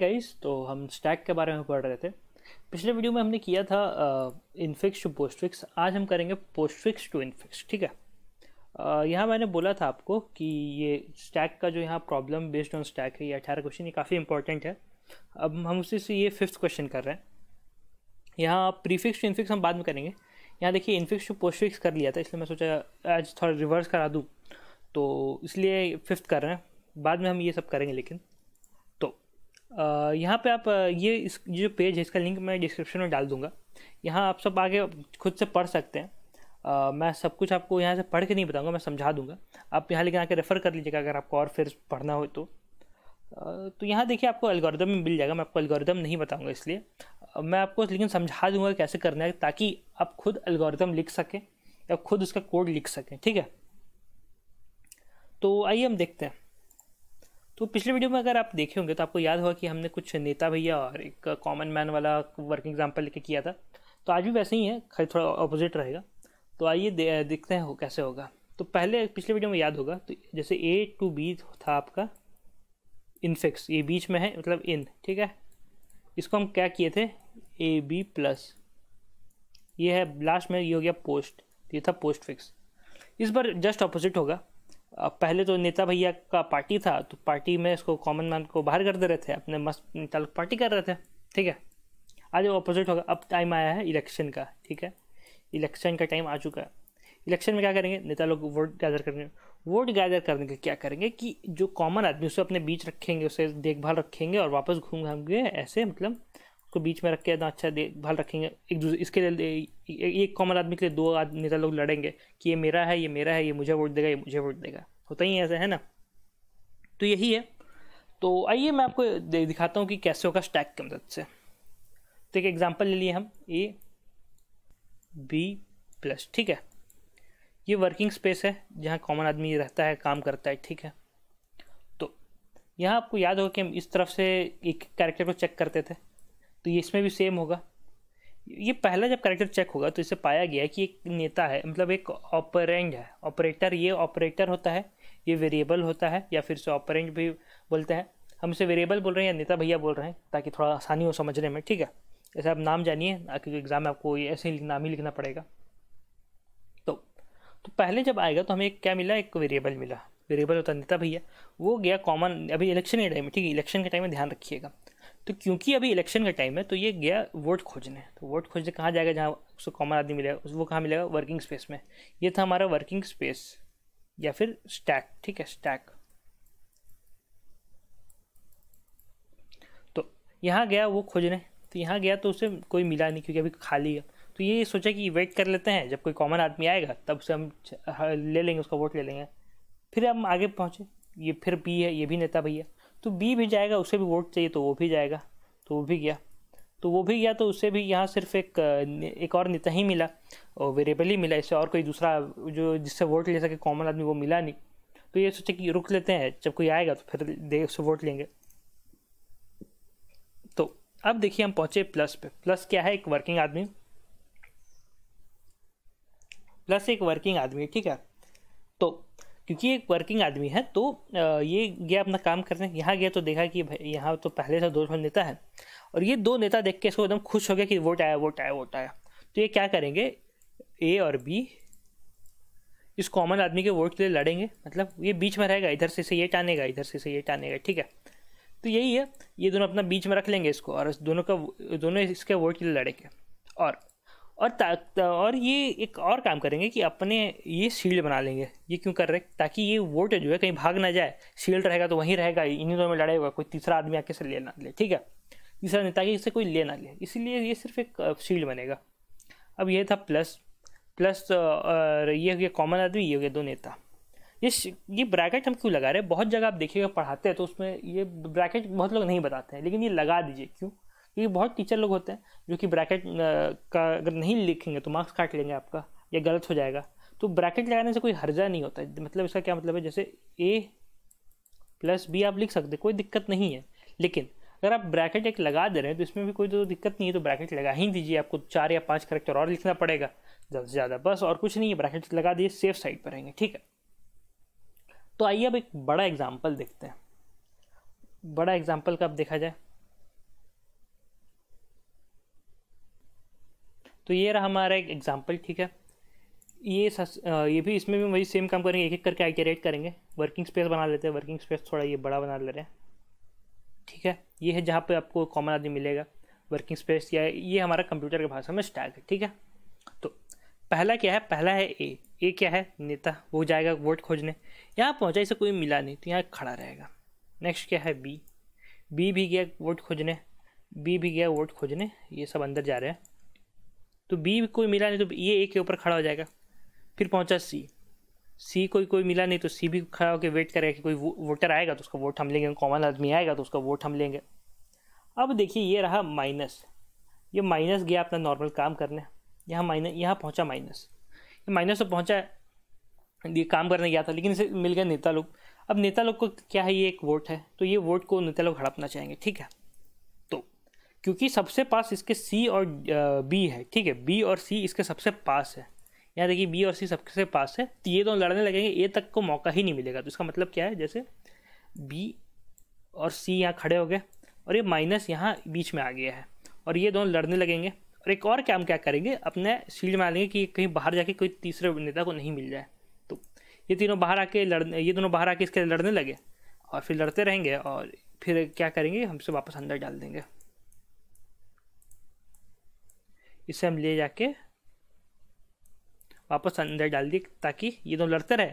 Guys तो हम stack के बारे में पढ़ रहे थे पिछले वीडियो में हमने किया था इनफिक्स टू पोस्टफिक्स आज हम करेंगे पोस्टफिक्स टू इनफिक्स ठीक है यहाँ मैंने बोला था आपको कि ये स्टैक का जो यहाँ प्रॉब्लम बेस्ड ऑन स्टैक है ये अठारह क्वेश्चन ये काफ़ी इंपॉर्टेंट है अब हम उसी से ये फिफ्थ क्वेश्चन कर रहे हैं यहाँ प्रीफिक्स टू इनफिक्स हम बाद में करेंगे यहाँ देखिए इनफिक्स टू पोस्टफिक्स कर लिया था इसलिए मैं सोचा आज थोड़ा रिवर्स करा दूँ तो इसलिए फिफ्थ कर रहे हैं बाद में हम ये सब करेंगे लेकिन यहाँ पे आप ये इस ये जो पेज है इसका लिंक मैं डिस्क्रिप्शन में डाल दूँगा यहाँ आप सब आगे खुद से पढ़ सकते हैं आ, मैं सब कुछ आपको यहाँ से पढ़ के नहीं बताऊँगा मैं समझा दूँगा आप यहाँ लेकर आके रेफ़र कर लीजिएगा अगर आपको और फिर पढ़ना हो तो तो यहाँ देखिए आपको एल्गोरिदम में मिल जाएगा मैं आपको एल्गोरिदम नहीं बताऊँगा इसलिए मैं आपको लेकिन समझा दूँगा कैसे करना है ताकि आप खुद एल्गोरिदम लिख सकें या खुद उसका कोड लिख सकें ठीक है तो आइए हम देखते हैं तो पिछले वीडियो में अगर आप देखे होंगे तो आपको याद होगा कि हमने कुछ नेता भैया और एक कॉमन मैन वाला वर्क एग्जाम्पल लेके किया था तो आज भी वैसे ही है खाली थोड़ा ऑपोजिट रहेगा तो आइए देखते हैं हो, कैसे होगा तो पहले पिछले वीडियो में याद होगा तो जैसे ए टू बी था आपका इनफिक्स ये बीच में है मतलब इन ठीक है इसको हम क्या किए थे ए बी प्लस ये है लास्ट में ये हो गया पोस्ट ये था पोस्ट फिक्स इस बार जस्ट अपोजिट होगा पहले तो नेता भैया का पार्टी था तो पार्टी में इसको कॉमन मैन को बाहर कर दे रहे थे अपने मस्त नेता लोग पार्टी कर रहे थे ठीक है आज अपोजिट होगा अब टाइम आया है इलेक्शन का ठीक है इलेक्शन का टाइम आ चुका है इलेक्शन में क्या करेंगे नेता लोग वोट गैदर करेंगे वोट गैदर करने के क्या करेंगे कि जो कॉमन आदमी उसे अपने बीच रखेंगे उसे देखभाल रखेंगे और वापस घूम घाम के ऐसे मतलब को बीच में रख के ना अच्छा देखभाल रखेंगे एक दूसरे इसके लिए एक कॉमन आदमी के लिए दो आदमी नेता लोग लड़ेंगे कि ये मेरा है ये मेरा है ये मुझे वोट देगा ये मुझे वोट देगा होता ही ऐसा है ना तो यही है तो आइए मैं आपको दिखाता हूँ कि कैसे होगा स्टैक की मदद से तो एक एग्जाम्पल ले लिए हम ए बी प्लस ठीक है ये वर्किंग स्पेस है जहाँ कॉमन आदमी रहता है काम करता है ठीक है तो यहाँ आपको याद हो कि हम इस तरफ से एक कैरेक्टर को चेक करते थे तो ये इसमें भी सेम होगा ये पहला जब करेक्टर चेक होगा तो इसे पाया गया कि एक नेता है मतलब एक ऑपरेंड है ऑपरेटर ये ऑपरेटर होता है ये वेरिएबल होता है या फिर से ऑपरेंड भी बोलते हैं हम इसे वेरिएबल बोल रहे हैं या नेता भैया बोल रहे हैं ताकि थोड़ा आसानी हो समझने में ठीक है ऐसे आप नाम जानिए क्योंकि एग्ज़ाम में आपको ऐसे ही नाम ही लिखना पड़ेगा तो तो पहले जब आएगा तो हमें एक क्या मिला एक वेरिएबल मिला वेरिएबल होता नेता भैया वो गया कॉमन अभी इलेक्शन के टाइम में ठीक है इलेक्शन के टाइम में ध्यान रखिएगा तो क्योंकि अभी इलेक्शन का टाइम है तो ये गया वोट खोजने तो वोट खोजने कहाँ जाएगा जहाँ उसको कॉमन आदमी मिलेगा वो कहाँ मिलेगा वर्किंग स्पेस में ये था हमारा वर्किंग स्पेस या फिर स्टैक ठीक है स्टैक तो यहाँ गया वो खोजने तो यहाँ गया तो उसे कोई मिला नहीं क्योंकि अभी खाली है तो ये सोचा कि वेट कर लेते हैं जब कोई कॉमन आदमी आएगा तब से हम ले लेंगे उसका वोट ले लेंगे फिर हम आगे पहुँचे ये फिर भी है ये भी नेता भैया तो बी भी जाएगा उसे भी वोट चाहिए तो वो भी जाएगा तो वो भी गया तो वो भी गया तो उससे भी यहाँ सिर्फ एक एक और नेता ही मिला और वेरिएबल ही मिला इससे और कोई दूसरा जो जिससे वोट ले सके कॉमन आदमी वो मिला नहीं तो ये सोचे कि रुक लेते हैं जब कोई आएगा तो फिर दे उससे वोट लेंगे तो अब देखिए हम पहुँचे प्लस पे प्लस क्या है एक वर्किंग आदमी प्लस एक वर्किंग आदमी ठीक है तो क्योंकि एक वर्किंग आदमी है तो ये गया अपना काम करने यहाँ गया तो देखा कि भाई यहाँ तो पहले से दो नेता है और ये दो नेता देख के इसको एकदम खुश हो गया कि वोट आया वोट आया वोट आया तो ये क्या करेंगे ए और बी इस कॉमन आदमी के वोट के लिए लड़ेंगे मतलब ये बीच में रहेगा इधर से से ये टानेगा इधर से से ये टानेगा ठीक है तो यही है ये दोनों अपना बीच में रख लेंगे इसको और दोनों का दोनों इसके वोट के लिए लड़ेंगे और और और ये एक और काम करेंगे कि अपने ये शील्ड बना लेंगे ये क्यों कर रहे हैं ताकि ये वोट जो है कहीं भाग ना जाए शील्ड रहेगा तो वहीं रहेगा इन्हीं दोनों में लड़ाई होगा कोई तीसरा आदमी आके से ले ना ले ठीक है तीसरा नहीं ताकि इससे कोई ले ना ले इसीलिए ये सिर्फ एक शील्ड बनेगा अब ये था प्लस प्लस ये हो गया कॉमन आदमी ये हो गया दो नेता ये ये ब्रैकेट हम क्यों लगा रहे हैं बहुत जगह आप देखिएगा पढ़ाते हैं तो उसमें ये ब्रैकेट बहुत लोग नहीं बताते हैं लेकिन ये लगा दीजिए क्यों क्योंकि बहुत टीचर लोग होते हैं जो कि ब्रैकेट का अगर नहीं लिखेंगे तो मार्क्स काट लेंगे आपका या गलत हो जाएगा तो ब्रैकेट लगाने से कोई हर्जा नहीं होता मतलब इसका क्या मतलब है जैसे ए प्लस बी आप लिख सकते कोई दिक्कत नहीं है लेकिन अगर आप ब्रैकेट एक लगा दे रहे हैं तो इसमें भी कोई तो दिक्कत नहीं है तो ब्रैकेट लगा ही दीजिए आपको चार या पाँच करेक्टर और लिखना पड़ेगा ज़्यादा से ज़्यादा बस और कुछ नहीं है ब्रैकेट लगा दिए सेफ साइड पर रहेंगे ठीक है तो आइए अब एक बड़ा एग्जाम्पल देखते हैं बड़ा एग्जाम्पल का अब देखा जाए तो ये रहा हमारा एक एग्ज़ाम्पल ठीक है ये सस, ये भी इसमें भी वही सेम काम करेंगे एक एक करके आइटरेट करेंगे वर्किंग स्पेस बना लेते हैं वर्किंग स्पेस थोड़ा ये बड़ा बना ले रहे हैं ठीक है ये है जहाँ पे आपको कॉमन आदमी मिलेगा वर्किंग स्पेस या ये हमारा कंप्यूटर के भाषा में स्टैग है ठीक है तो पहला क्या है पहला है ए ए क्या है नेता वो जाएगा वोट खोजने यहाँ पहुँचा इसे कोई मिला नहीं तो यहाँ खड़ा रहेगा नेक्स्ट क्या है बी बी भी गया वोट खोजने बी भी गया वोट खोजने ये सब अंदर जा रहे हैं तो बी कोई मिला नहीं तो ये ए के ऊपर खड़ा हो जाएगा फिर पहुंचा सी सी कोई कोई मिला नहीं तो सी भी खड़ा होकर वेट करेगा कि कोई वो, वोटर आएगा तो उसका वोट हम लेंगे कॉमन आदमी आएगा तो उसका वोट हम लेंगे अब देखिए ये रहा माइनस ये माइनस गया अपना नॉर्मल काम करने यहाँ माइनस यहाँ पहुँचा माइनस माइनस तो पहुँचा ये काम करने गया था लेकिन इसे मिल गया नेता लोग अब नेता लोग को क्या है ये एक वोट है तो ये वोट को नेता लोग हड़पना चाहेंगे ठीक है क्योंकि सबसे पास इसके सी और बी है ठीक है बी और सी इसके सबसे पास है यहाँ देखिए बी और सी सबसे पास है तो ये दोनों लड़ने लगेंगे ए तक को मौका ही नहीं मिलेगा तो इसका मतलब क्या है जैसे बी और सी यहाँ खड़े हो गए और ये माइनस यहाँ बीच में आ गया है और ये दोनों लड़ने लगेंगे और एक और क्या हम क्या करेंगे अपने शील्ड में लेंगे कि कहीं बाहर जाके कोई तीसरे नेता को नहीं मिल जाए तो ये तीनों बाहर आके लड़ने ये दोनों बाहर आके इसके लड़ने लगे और फिर लड़ते रहेंगे और फिर क्या करेंगे हमसे वापस अंदर डाल देंगे इसे हम ले जाके वापस अंदर डाल दिए ताकि ये दोनों लड़ते रहे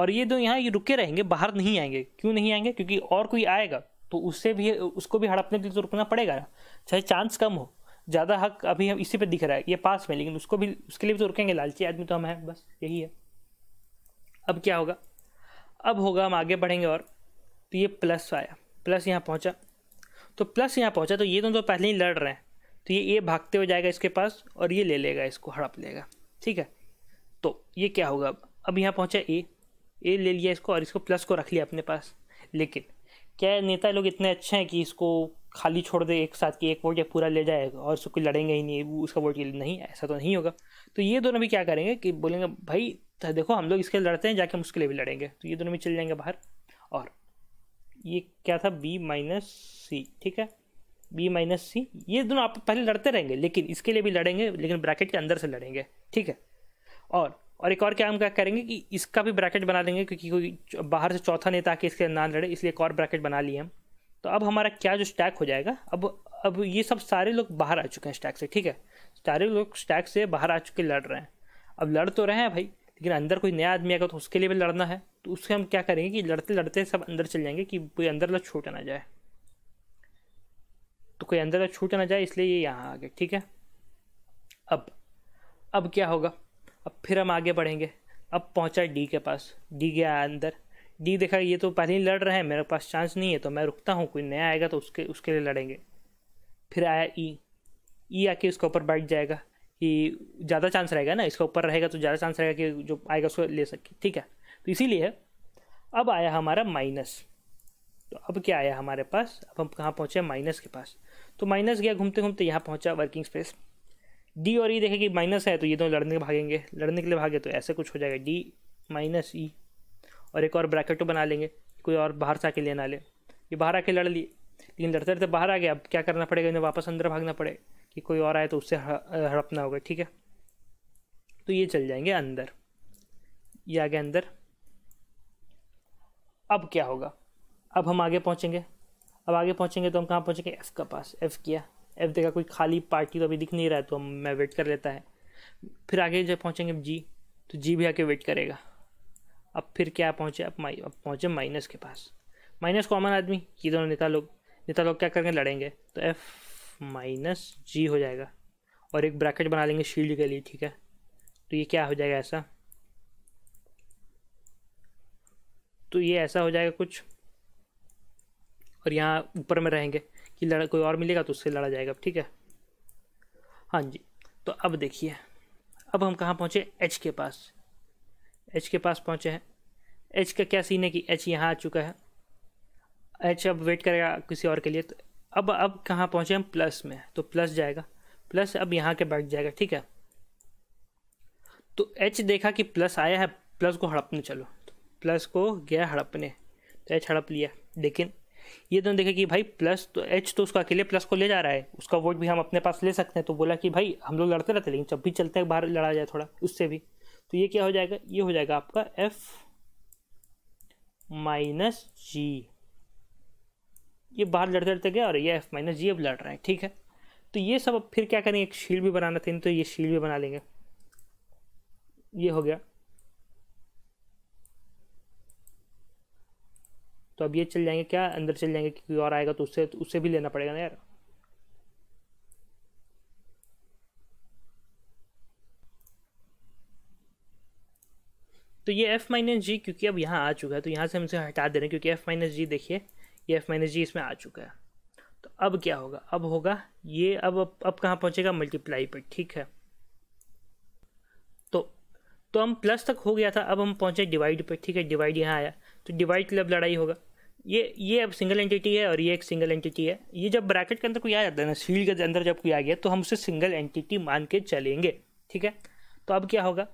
और ये दो यहाँ ये रुके रहेंगे बाहर नहीं आएंगे क्यों नहीं आएंगे क्योंकि और कोई आएगा तो उससे भी उसको भी हड़पने के लिए तो रुकना पड़ेगा ना चाहे चांस कम हो ज़्यादा हक अभी हम इसी पे दिख रहा है ये पास में लेकिन उसको भी उसके लिए भी तो रुकेंगे लालची आदमी तो हम हैं बस यही है अब क्या होगा अब होगा हम आगे बढ़ेंगे और तो ये प्लस आया प्लस यहाँ पहुँचा तो प्लस यहाँ पहुँचा तो ये दोनों तो पहले ही लड़ रहे हैं तो ये ए भागते हुए जाएगा इसके पास और ये ले लेगा इसको हड़प लेगा ठीक है तो ये क्या होगा अब अब यहाँ पहुँचा ए ए ले लिया इसको और इसको प्लस को रख लिया अपने पास लेकिन क्या नेता लोग इतने अच्छे हैं कि इसको खाली छोड़ दे एक साथ कि एक वोट या पूरा ले जाएगा और उसको लड़ेंगे ही नहीं उसका वोट ले नहीं ऐसा तो नहीं होगा तो ये दोनों भी क्या करेंगे कि बोलेंगे भाई तो देखो हम लोग इसके लड़ते हैं जाके हम उसके लिए भी लड़ेंगे तो ये दोनों भी चल जाएंगे बाहर और ये क्या था बी माइनस सी ठीक है बी माइनस सी ये दोनों आप पहले लड़ते रहेंगे लेकिन इसके लिए भी लड़ेंगे लेकिन ब्रैकेट के अंदर से लड़ेंगे ठीक है और और एक और क्या हम क्या करेंगे कि इसका भी ब्रैकेट बना देंगे क्योंकि कोई बाहर से चौथा नहीं ताकि इसके ना लड़े इसलिए एक और ब्रैकेट बना लिए हम तो अब हमारा क्या जो स्टैक हो जाएगा अब अब ये सब सारे लोग बाहर आ चुके हैं स्टैक से ठीक है सारे लोग स्टैक से बाहर आ चुके लड़ रहे हैं अब लड़ तो रहे हैं भाई लेकिन अंदर कोई नया आदमी आएगा तो उसके लिए भी लड़ना है तो उससे हम क्या करेंगे कि लड़ते लड़ते सब अंदर चल जाएंगे कि कोई अंदर लड़ छोटा ना जाए तो कोई अंदर छूट ना जाए इसलिए ये यहाँ आ गए ठीक है अब अब क्या होगा अब फिर हम आगे बढ़ेंगे अब पहुँचा डी के पास डी गया अंदर डी देखा ये तो पहले ही लड़ रहे हैं मेरे पास चांस नहीं है तो मैं रुकता हूँ कोई नया आएगा तो उसके उसके लिए लड़ेंगे फिर आया ई e। ई e आके उसके ऊपर बैठ जाएगा कि ज़्यादा चांस रहेगा ना इसके ऊपर रहेगा तो ज़्यादा चांस रहेगा कि जो आएगा उसको ले सके ठीक है तो इसीलिए अब आया हमारा माइनस तो अब क्या आया हमारे पास अब हम कहाँ पहुँचे माइनस के पास तो माइनस गया घूमते घूमते यहाँ पहुँचा वर्किंग स्पेस डी और ई e देखे कि माइनस है तो ये दोनों लड़ने भागेंगे लड़ने के लिए भागे तो ऐसे कुछ हो जाएगा डी माइनस ई e। और एक और ब्रैकेट तो बना लेंगे कोई और बाहर से आके ले ना ले ये बाहर आके लड़ लिए लेकिन लड़ते लड़ते बाहर आ गए अब क्या करना पड़ेगा इन्हें वापस अंदर भागना पड़े कि कोई और आए तो उससे हड़पना होगा ठीक है तो ये चल जाएंगे अंदर ये आ गए अंदर अब क्या होगा अब हम आगे पहुँचेंगे अब आगे पहुँचेंगे तो हम कहाँ पहुँचेंगे एफ़ का पास एफ़ किया एफ़ देखा कोई खाली पार्टी तो अभी दिख नहीं रहा है तो मैं वेट कर लेता है फिर आगे जब पहुँचेंगे जी तो जी भी आके वेट करेगा अब फिर क्या पहुँचे अब माई अब पहुँचे माइनस के पास माइनस कॉमन आदमी ये दोनों नेता लोग नेता लोग क्या करेंगे लड़ेंगे तो एफ़ माइनस जी हो जाएगा और एक ब्रैकेट बना लेंगे शील्ड के लिए ठीक है तो ये क्या हो जाएगा ऐसा तो ये ऐसा हो जाएगा कुछ और यहाँ ऊपर में रहेंगे कि लड़ा कोई और मिलेगा तो उससे लड़ा जाएगा ठीक है हाँ जी तो अब देखिए अब हम कहाँ पहुँचे एच के पास एच के पास पहुँचे हैं एच का क्या सीन है कि एच यहाँ आ चुका है एच अब वेट करेगा किसी और के लिए तो अब अब कहाँ पहुँचे हम प्लस में तो प्लस जाएगा प्लस अब यहाँ के बैठ जाएगा ठीक है तो एच देखा कि प्लस आया है प्लस को हड़पने चलो प्लस तो को गया हड़पने तो एच हड़प लिया लेकिन ये दोनों देखे कि भाई प्लस तो एच तो उसका अकेले प्लस को ले जा रहा है उसका वोट भी हम अपने पास ले सकते हैं तो बोला कि भाई हम लोग लड़ते रहते लेकिन जब भी चलते हैं बाहर लड़ा जाए थोड़ा उससे भी तो ये क्या हो जाएगा ये हो जाएगा आपका एफ माइनस जी ये बाहर लड़ते लड़ते गए और ये एफ माइनस जी अब लड़ रहे हैं ठीक है तो ये सब अब फिर क्या करेंगे एक शील्ड भी बनाना था तो ये शील्ड भी बना लेंगे ये हो गया तो अब ये चल जाएंगे क्या अंदर चल जाएंगे क्योंकि और आएगा तो उससे तो उससे भी लेना पड़ेगा ना यार तो ये एफ़ माइनस जी क्योंकि अब यहाँ आ चुका है तो यहाँ से हम इसे हटा दे रहे हैं क्योंकि एफ़ माइनस जी देखिए ये एफ़ माइनस जी इसमें आ चुका है तो अब क्या होगा अब होगा ये अब अब, अब कहाँ पहुँचेगा मल्टीप्लाई पर ठीक है तो तो हम प्लस तक हो गया था अब हम पहुँचे डिवाइड पर ठीक है डिवाइड यहाँ आया तो डिवाइड के लिए अब लड़ाई होगा ये ये अब सिंगल एंटिटी है और ये एक सिंगल एंटिटी है ये जब ब्रैकेट के अंदर कोई आ जाता है ना सील के अंदर जब कोई आ गया तो हम उसे सिंगल एंटिटी मान के चलेंगे ठीक है तो अब क्या होगा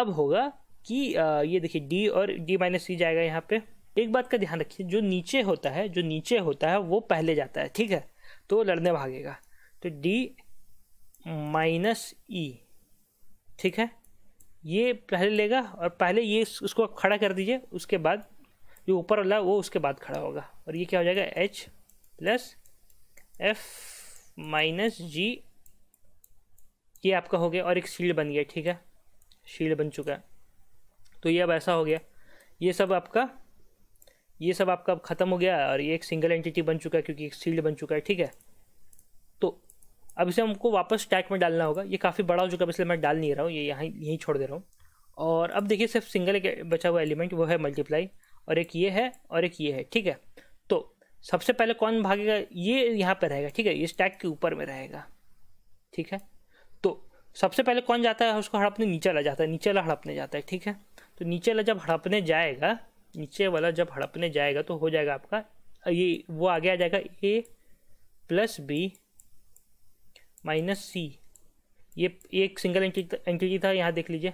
अब होगा कि आ, ये देखिए डी और डी माइनस सी जाएगा यहाँ पे एक बात का ध्यान रखिए जो नीचे होता है जो नीचे होता है वो पहले जाता है ठीक है तो वो लड़ने भागेगा तो डी माइनस ई ठीक है ये पहले लेगा और पहले ये उसको खड़ा कर दीजिए उसके बाद जो ऊपर वाला वो उसके बाद खड़ा होगा और ये क्या हो जाएगा H plus F minus G ये आपका हो गया और एक शील्ड बन गया ठीक है शील्ड बन चुका है तो ये अब ऐसा हो गया ये सब आपका ये सब आपका अब ख़त्म हो गया और ये एक सिंगल एंटिटी बन चुका है क्योंकि एक शील्ड बन चुका है ठीक है तो अब इसे हमको वापस स्टैक में डालना होगा ये काफ़ी बड़ा हो चुका है इसलिए मैं डाल नहीं रहा हूँ ये यहाँ यहीं छोड़ दे रहा हूँ और अब देखिए सिर्फ सिंगल एक बचा हुआ एलिमेंट वो है मल्टीप्लाई और एक ये है और एक ये है ठीक है तो सबसे पहले कौन भागेगा ये यहाँ पर रहेगा ठीक है ये स्टैक के ऊपर में रहेगा ठीक है तो सबसे पहले कौन जाता है उसको हड़पने नीचे वाला जाता है नीचे वाला हड़पने जाता है ठीक है तो नीचे वाला जब हड़पने जाएगा नीचे वाला जब हड़पने जाएगा तो हो जाएगा आपका ये वो आगे आ जाएगा A plus B minus C ये एक सिंगल एंटिटी था यहाँ देख लीजिए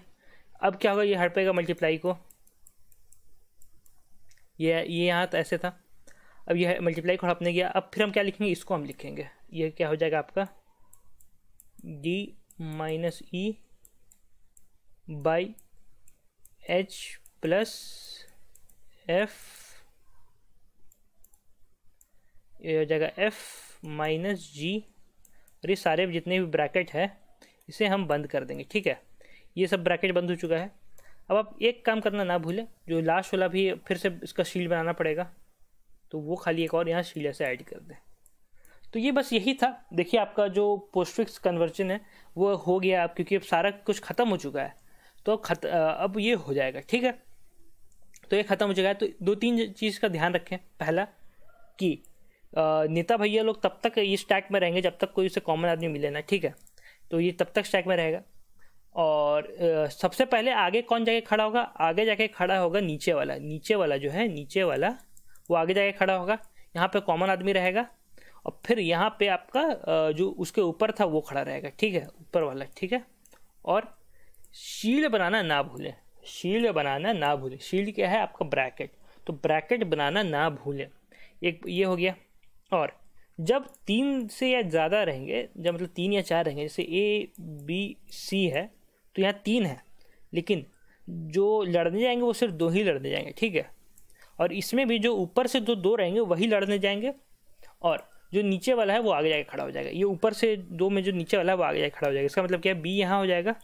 अब क्या होगा ये हड़पेगा मल्टीप्लाई को ये ये यहाँ तो ऐसे था अब यह मल्टीप्लाई को हड़पने गया अब फिर हम क्या लिखेंगे इसको हम लिखेंगे ये क्या हो जाएगा आपका D minus E by H plus F ये हो जाएगा एफ माइनस जी और ये सारे जितने भी ब्रैकेट है इसे हम बंद कर देंगे ठीक है ये सब ब्रैकेट बंद हो चुका है अब आप एक काम करना ना भूलें जो लास्ट वाला भी फिर से इसका शील्ड बनाना पड़ेगा तो वो खाली एक और यहाँ शील्ड ऐसे ऐड कर दें तो ये बस यही था देखिए आपका जो पोस्टफिक्स कन्वर्जन है वो हो गया अब क्योंकि अब सारा कुछ ख़त्म हो चुका है तो खत अब ये हो जाएगा ठीक है तो ये ख़त्म हो चुका है तो दो तीन चीज़ का ध्यान रखें पहला कि नेता भैया लोग तब तक इस स्टैक में रहेंगे जब तक कोई उसे कॉमन आदमी मिले ना ठीक है तो ये तब तक स्टैक में रहेगा और सबसे पहले आगे कौन जाके खड़ा होगा आगे जाके खड़ा होगा नीचे वाला नीचे वाला जो है नीचे वाला वो आगे जाके खड़ा होगा यहाँ पे कॉमन आदमी रहेगा और फिर यहाँ पे आपका जो उसके ऊपर था वो खड़ा रहेगा ठीक है ऊपर वाला ठीक है और शील्ड बनाना ना भूलें शील्ड बनाना ना भूलें शील्ड क्या है आपका ब्रैकेट तो ब्रैकेट बनाना ना भूलें एक ये हो गया और जब तीन से या ज़्यादा रहेंगे जब मतलब तीन या चार रहेंगे जैसे ए बी सी है तो यहाँ तीन है लेकिन जो लड़ने जाएंगे वो सिर्फ दो ही लड़ने जाएंगे ठीक है और इसमें भी जो ऊपर से जो दो रहेंगे वही लड़ने जाएंगे और जो नीचे वाला है वो आगे जाके खड़ा हो जाएगा ये ऊपर से दो में जो नीचे वाला है वो आगे जाके खड़ा हो जाएगा इसका मतलब क्या है बी यहाँ हो जाएगा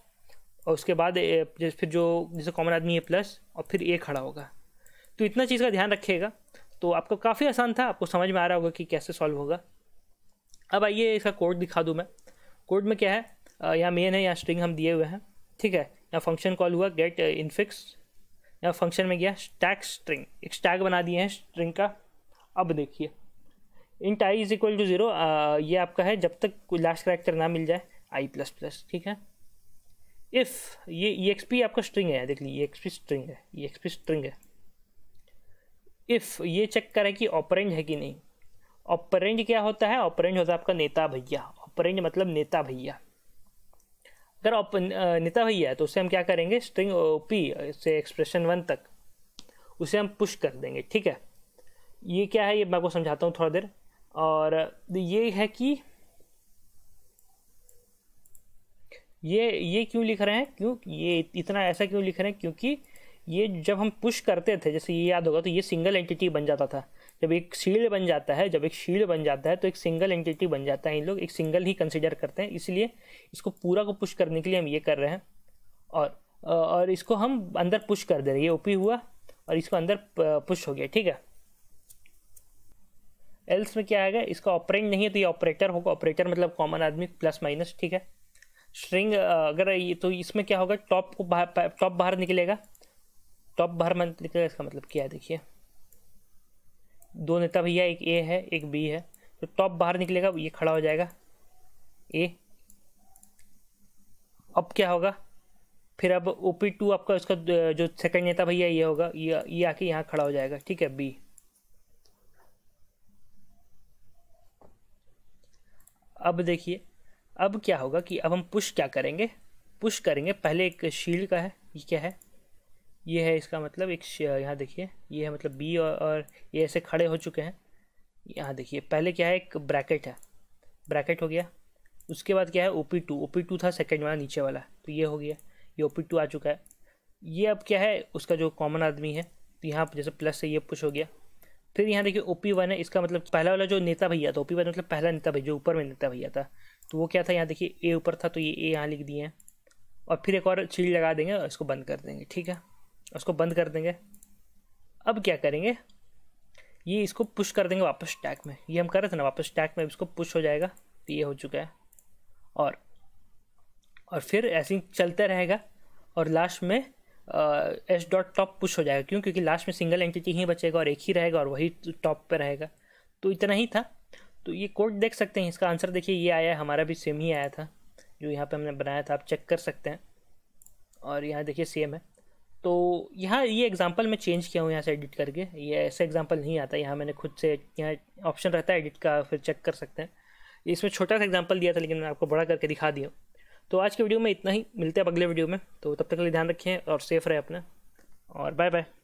और उसके बाद जैसे फिर जो जैसे कॉमन आदमी है प्लस और फिर ए खड़ा होगा तो इतना चीज़ का ध्यान रखिएगा तो आपको काफ़ी आसान था आपको समझ में आ रहा होगा कि कैसे सॉल्व होगा अब आइए इसका कोड दिखा दूँ मैं कोड में क्या है यहाँ मेन है यहाँ स्ट्रिंग हम दिए हुए हैं ठीक है यहाँ फंक्शन कॉल हुआ गेट इनफिक्स uh, यहाँ फंक्शन में गया स्टैक स्ट्रिंग एक स्टैक बना दिए हैं स्ट्रिंग का अब देखिए int i is equal to zero ये आपका है जब तक कोई लास्ट करेक्टर ना मिल जाए आई प्लस प्लस ठीक है इफ़ ये ई एक्स पी आपका स्ट्रिंग है देख लीजिए ई स्ट्रिंग है ई एक्स पी स्ट्रिंग है इफ़ ये चेक करें कि ऑपरेंज है कि नहीं ऑपरेंज क्या होता है ऑपरेंज होता है आपका नेता भैया ऑपरेंज मतलब नेता भैया अगर आप निता भैया है तो उसे हम क्या करेंगे स्ट्रिंग पी से एक्सप्रेशन वन तक उसे हम पुश कर देंगे ठीक है ये क्या है ये मैं आपको समझाता हूँ थोड़ा देर और ये है कि ये ये क्यों लिख रहे हैं क्यों ये इतना ऐसा क्यों लिख रहे हैं क्योंकि ये जब हम पुश करते थे जैसे ये याद होगा तो ये सिंगल एंटिटी बन जाता था जब एक शील्ड बन जाता है जब एक शील्ड बन जाता है तो एक सिंगल एंटिटी बन जाता है इन लोग एक सिंगल ही कंसिडर करते हैं इसलिए इसको पूरा को पुश करने के लिए हम ये कर रहे हैं और और इसको हम अंदर पुश कर दे रहे ये ओपी हुआ और इसको अंदर पुश हो गया ठीक है एल्स में क्या आएगा इसका ऑपरेंट नहीं है तो ये ऑपरेटर होगा ऑपरेटर मतलब कॉमन आदमी प्लस माइनस ठीक है स्ट्रिंग अगर ये तो इसमें क्या होगा टॉप को बाहर टॉप बाहर निकलेगा टॉप बाहर निकलेगा इसका मतलब क्या है देखिए दो नेता भैया एक ए है एक बी है तो टॉप बाहर निकलेगा ये खड़ा हो जाएगा ए अब क्या होगा फिर अब ओ पी टू आपका उसका जो सेकंड नेता भैया ये होगा ये ये आके यहाँ खड़ा हो जाएगा ठीक है बी अब देखिए अब क्या होगा कि अब हम पुश क्या करेंगे पुश करेंगे पहले एक शील्ड का है ये क्या है ये है इसका मतलब एक यहाँ देखिए ये है मतलब बी और, और ये ऐसे खड़े हो चुके हैं यहाँ देखिए पहले क्या है एक ब्रैकेट है ब्रैकेट हो गया उसके बाद क्या है O P two O P two था सेकेंड वाला नीचे वाला तो ये हो गया ये ओ पी टू आ चुका है ये अब क्या है उसका जो कॉमन आदमी है तो यहाँ जैसे प्लस से ये पुश हो गया फिर यहाँ देखिए ओ पी वन है इसका मतलब पहला वाला जो नेता भैया था ओ पी वन मतलब पहला नेता भैया जो ऊपर में नेता भैया था तो वो क्या था यहाँ देखिए ए ऊपर था तो ये ए यहाँ लिख दिए हैं और फिर एक और चीड़ लगा देंगे और इसको बंद कर देंगे ठीक है उसको बंद कर देंगे अब क्या करेंगे ये इसको पुश कर देंगे वापस टैग में ये हम कर रहे थे ना वापस टैग में इसको पुश हो जाएगा तो ये हो चुका है और और फिर ऐसे ही चलता रहेगा और लास्ट में एस डॉट टॉप पुश हो जाएगा क्यों क्योंकि लास्ट में सिंगल एंटिटी ही बचेगा और एक ही रहेगा और वही टॉप पर रहेगा तो इतना ही था तो ये कोड देख सकते हैं इसका आंसर देखिए ये आया है हमारा भी सेम ही आया था जो यहाँ पर हमने बनाया था आप चेक कर सकते हैं और यहाँ देखिए सेम है तो यहाँ ये एग्जांपल मैं चेंज किया हूँ यहाँ से एडिट करके ये ऐसा एग्जांपल नहीं आता यहाँ मैंने खुद से यहाँ ऑप्शन रहता है एडिट का फिर चेक कर सकते हैं इसमें छोटा सा एग्जांपल दिया था लेकिन मैं आपको बड़ा करके दिखा दिया तो आज के वीडियो में इतना ही मिलते हैं अब अगले वीडियो में तो तब तक के लिए ध्यान रखें और सेफ रहे अपना और बाय बाय